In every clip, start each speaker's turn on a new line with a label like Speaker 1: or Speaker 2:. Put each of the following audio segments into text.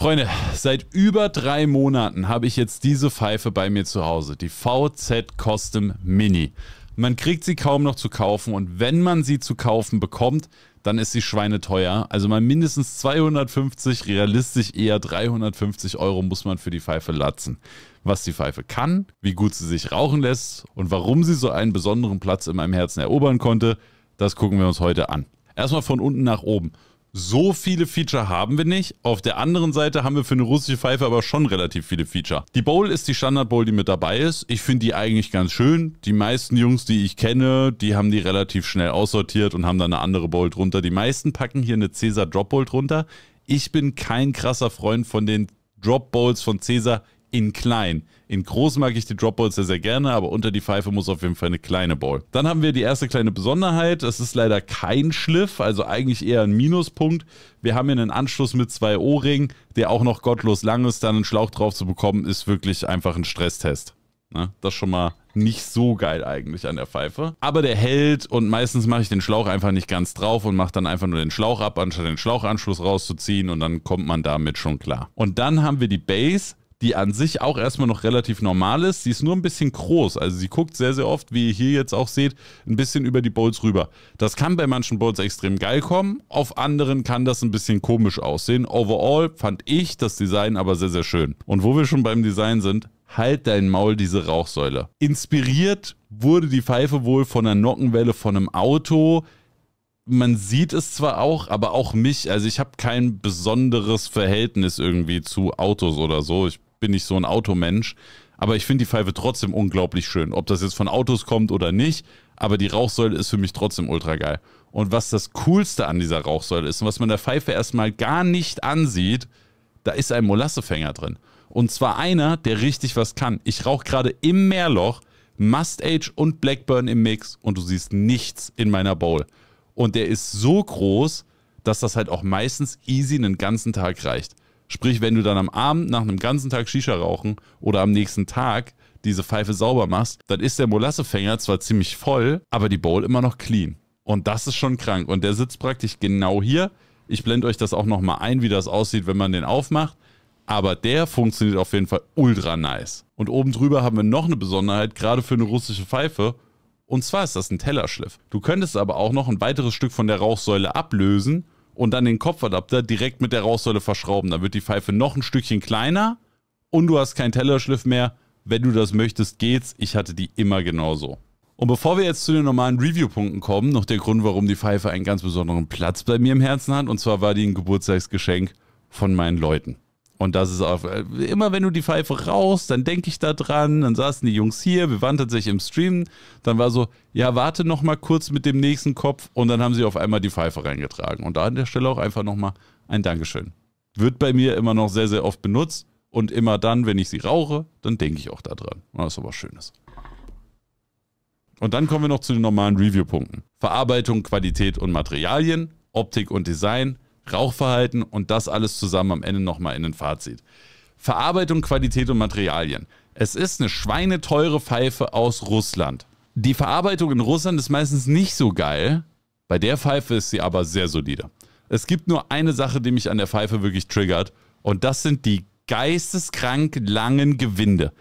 Speaker 1: Freunde, seit über drei Monaten habe ich jetzt diese Pfeife bei mir zu Hause, die VZ Custom Mini. Man kriegt sie kaum noch zu kaufen und wenn man sie zu kaufen bekommt, dann ist sie schweineteuer. Also mal mindestens 250, realistisch eher 350 Euro muss man für die Pfeife latzen. Was die Pfeife kann, wie gut sie sich rauchen lässt und warum sie so einen besonderen Platz in meinem Herzen erobern konnte, das gucken wir uns heute an. Erstmal von unten nach oben so viele Feature haben wir nicht. Auf der anderen Seite haben wir für eine russische Pfeife aber schon relativ viele Feature. Die Bowl ist die Standard Bowl, die mit dabei ist. Ich finde die eigentlich ganz schön. Die meisten Jungs, die ich kenne, die haben die relativ schnell aussortiert und haben dann eine andere Bowl drunter. Die meisten packen hier eine Cäsar Drop Bowl drunter. Ich bin kein krasser Freund von den Drop Bowls von Cäsar in klein. In groß mag ich die Dropballs sehr, sehr gerne, aber unter die Pfeife muss auf jeden Fall eine kleine Ball. Dann haben wir die erste kleine Besonderheit. Es ist leider kein Schliff, also eigentlich eher ein Minuspunkt. Wir haben hier einen Anschluss mit zwei O-Ringen, der auch noch gottlos lang ist. Dann einen Schlauch drauf zu bekommen, ist wirklich einfach ein Stresstest. Na, ne? das schon mal nicht so geil eigentlich an der Pfeife. Aber der hält und meistens mache ich den Schlauch einfach nicht ganz drauf und mache dann einfach nur den Schlauch ab, anstatt den Schlauchanschluss rauszuziehen und dann kommt man damit schon klar. Und dann haben wir die Base die an sich auch erstmal noch relativ normal ist. Sie ist nur ein bisschen groß. Also sie guckt sehr, sehr oft, wie ihr hier jetzt auch seht, ein bisschen über die Bolts rüber. Das kann bei manchen Bolts extrem geil kommen. Auf anderen kann das ein bisschen komisch aussehen. Overall fand ich das Design aber sehr, sehr schön. Und wo wir schon beim Design sind, halt dein Maul, diese Rauchsäule. Inspiriert wurde die Pfeife wohl von einer Nockenwelle von einem Auto man sieht es zwar auch, aber auch mich. Also ich habe kein besonderes Verhältnis irgendwie zu Autos oder so. Ich bin ich so ein Automensch. Aber ich finde die Pfeife trotzdem unglaublich schön. Ob das jetzt von Autos kommt oder nicht, aber die Rauchsäule ist für mich trotzdem ultra geil. Und was das Coolste an dieser Rauchsäule ist und was man der Pfeife erstmal gar nicht ansieht, da ist ein Molassefänger drin. Und zwar einer, der richtig was kann. Ich rauche gerade im Meerloch Must-Age und Blackburn im Mix und du siehst nichts in meiner Bowl. Und der ist so groß, dass das halt auch meistens easy einen ganzen Tag reicht. Sprich, wenn du dann am Abend nach einem ganzen Tag Shisha rauchen oder am nächsten Tag diese Pfeife sauber machst, dann ist der Molassefänger zwar ziemlich voll, aber die Bowl immer noch clean. Und das ist schon krank. Und der sitzt praktisch genau hier. Ich blende euch das auch nochmal ein, wie das aussieht, wenn man den aufmacht. Aber der funktioniert auf jeden Fall ultra nice. Und oben drüber haben wir noch eine Besonderheit, gerade für eine russische Pfeife. Und zwar ist das ein Tellerschliff. Du könntest aber auch noch ein weiteres Stück von der Rauchsäule ablösen und dann den Kopfadapter direkt mit der Rauchsäule verschrauben. Dann wird die Pfeife noch ein Stückchen kleiner und du hast keinen Tellerschliff mehr. Wenn du das möchtest, geht's. Ich hatte die immer genauso. Und bevor wir jetzt zu den normalen Review-Punkten kommen, noch der Grund, warum die Pfeife einen ganz besonderen Platz bei mir im Herzen hat. Und zwar war die ein Geburtstagsgeschenk von meinen Leuten. Und das ist auch, immer wenn du die Pfeife rauchst, dann denke ich da dran, dann saßen die Jungs hier, wir waren tatsächlich im Stream, dann war so, ja, warte noch mal kurz mit dem nächsten Kopf und dann haben sie auf einmal die Pfeife reingetragen. Und da an der Stelle auch einfach noch mal ein Dankeschön. Wird bei mir immer noch sehr, sehr oft benutzt und immer dann, wenn ich sie rauche, dann denke ich auch da dran. Das ist aber was Schönes. Und dann kommen wir noch zu den normalen Review-Punkten. Verarbeitung, Qualität und Materialien, Optik und Design – Rauchverhalten und das alles zusammen am Ende nochmal in ein Fazit. Verarbeitung, Qualität und Materialien. Es ist eine schweineteure Pfeife aus Russland. Die Verarbeitung in Russland ist meistens nicht so geil, bei der Pfeife ist sie aber sehr solide. Es gibt nur eine Sache, die mich an der Pfeife wirklich triggert und das sind die geisteskrank langen Gewinde.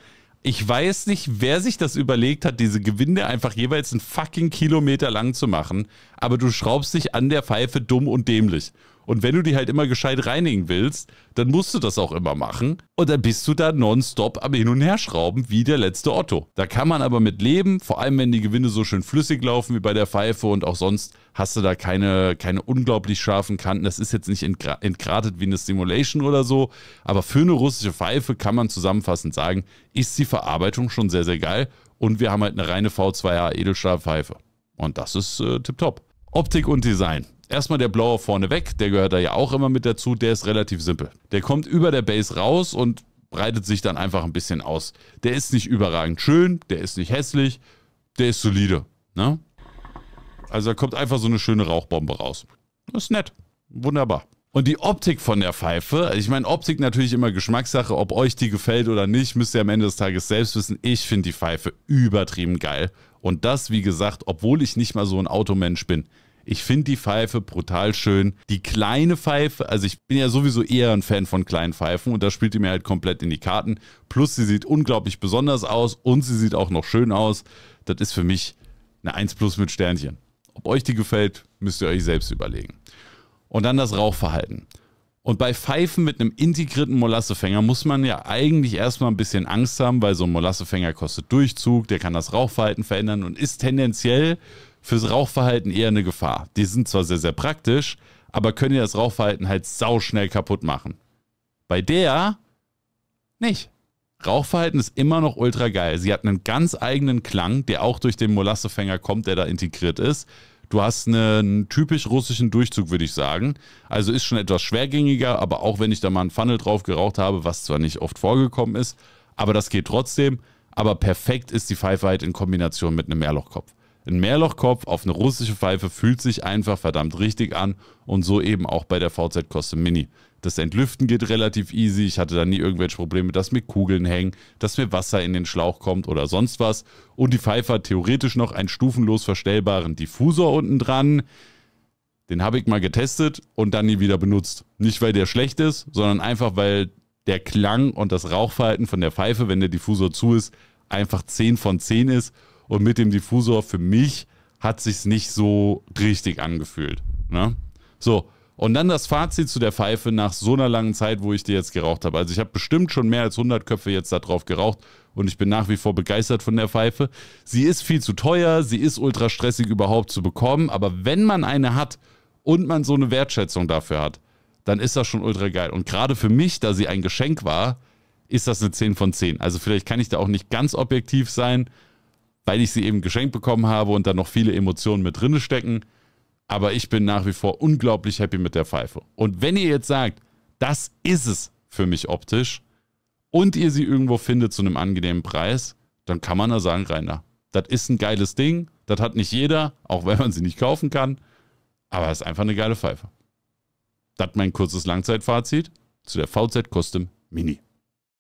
Speaker 1: Ich weiß nicht, wer sich das überlegt hat, diese Gewinde einfach jeweils einen fucking Kilometer lang zu machen, aber du schraubst dich an der Pfeife dumm und dämlich. Und wenn du die halt immer gescheit reinigen willst, dann musst du das auch immer machen. Und dann bist du da nonstop am Hin- und Herschrauben wie der letzte Otto. Da kann man aber mit leben, vor allem wenn die Gewinde so schön flüssig laufen wie bei der Pfeife und auch sonst hast du da keine, keine unglaublich scharfen Kanten. Das ist jetzt nicht entgratet wie eine Simulation oder so. Aber für eine russische Pfeife kann man zusammenfassend sagen, ist die Verarbeitung schon sehr, sehr geil. Und wir haben halt eine reine V2A Edelstahlpfeife. Und das ist äh, tipptopp. Optik und Design. Erstmal der blaue vorne weg, der gehört da ja auch immer mit dazu, der ist relativ simpel. Der kommt über der Base raus und breitet sich dann einfach ein bisschen aus. Der ist nicht überragend schön, der ist nicht hässlich, der ist solide. Ne? Also da kommt einfach so eine schöne Rauchbombe raus. Das ist nett. Wunderbar. Und die Optik von der Pfeife, ich meine, Optik natürlich immer Geschmackssache, ob euch die gefällt oder nicht, müsst ihr am Ende des Tages selbst wissen. Ich finde die Pfeife übertrieben geil. Und das, wie gesagt, obwohl ich nicht mal so ein Automensch bin. Ich finde die Pfeife brutal schön. Die kleine Pfeife, also ich bin ja sowieso eher ein Fan von kleinen Pfeifen und da spielt die mir halt komplett in die Karten. Plus sie sieht unglaublich besonders aus und sie sieht auch noch schön aus. Das ist für mich eine 1 plus mit Sternchen. Ob euch die gefällt, müsst ihr euch selbst überlegen. Und dann das Rauchverhalten. Und bei Pfeifen mit einem integrierten Molassefänger muss man ja eigentlich erstmal ein bisschen Angst haben, weil so ein Molassefänger kostet Durchzug, der kann das Rauchverhalten verändern und ist tendenziell fürs Rauchverhalten eher eine Gefahr. Die sind zwar sehr, sehr praktisch, aber können dir das Rauchverhalten halt sauschnell kaputt machen. Bei der nicht. Rauchverhalten ist immer noch ultra geil. Sie hat einen ganz eigenen Klang, der auch durch den Molassefänger kommt, der da integriert ist. Du hast einen typisch russischen Durchzug, würde ich sagen. Also ist schon etwas schwergängiger, aber auch wenn ich da mal einen Funnel drauf geraucht habe, was zwar nicht oft vorgekommen ist, aber das geht trotzdem. Aber perfekt ist die Pfeife halt in Kombination mit einem Mehrlochkopf. Ein Mehrlochkopf auf eine russische Pfeife fühlt sich einfach verdammt richtig an und so eben auch bei der VZ Custom Mini. Das Entlüften geht relativ easy, ich hatte da nie irgendwelche Probleme, dass mir Kugeln hängen, dass mir Wasser in den Schlauch kommt oder sonst was. Und die Pfeife hat theoretisch noch einen stufenlos verstellbaren Diffusor unten dran. Den habe ich mal getestet und dann nie wieder benutzt. Nicht, weil der schlecht ist, sondern einfach, weil der Klang und das Rauchverhalten von der Pfeife, wenn der Diffusor zu ist, einfach 10 von 10 ist und mit dem Diffusor für mich hat sich's nicht so richtig angefühlt. Ne? So, und dann das Fazit zu der Pfeife nach so einer langen Zeit, wo ich die jetzt geraucht habe. Also ich habe bestimmt schon mehr als 100 Köpfe jetzt da drauf geraucht und ich bin nach wie vor begeistert von der Pfeife. Sie ist viel zu teuer, sie ist ultra stressig überhaupt zu bekommen, aber wenn man eine hat und man so eine Wertschätzung dafür hat, dann ist das schon ultra geil. Und gerade für mich, da sie ein Geschenk war, ist das eine 10 von 10. Also vielleicht kann ich da auch nicht ganz objektiv sein, weil ich sie eben geschenkt bekommen habe und da noch viele Emotionen mit drin stecken. Aber ich bin nach wie vor unglaublich happy mit der Pfeife. Und wenn ihr jetzt sagt, das ist es für mich optisch und ihr sie irgendwo findet zu einem angenehmen Preis, dann kann man da sagen, Rainer, das ist ein geiles Ding, das hat nicht jeder, auch wenn man sie nicht kaufen kann, aber es ist einfach eine geile Pfeife. Das mein kurzes Langzeitfazit zu der VZ Custom Mini.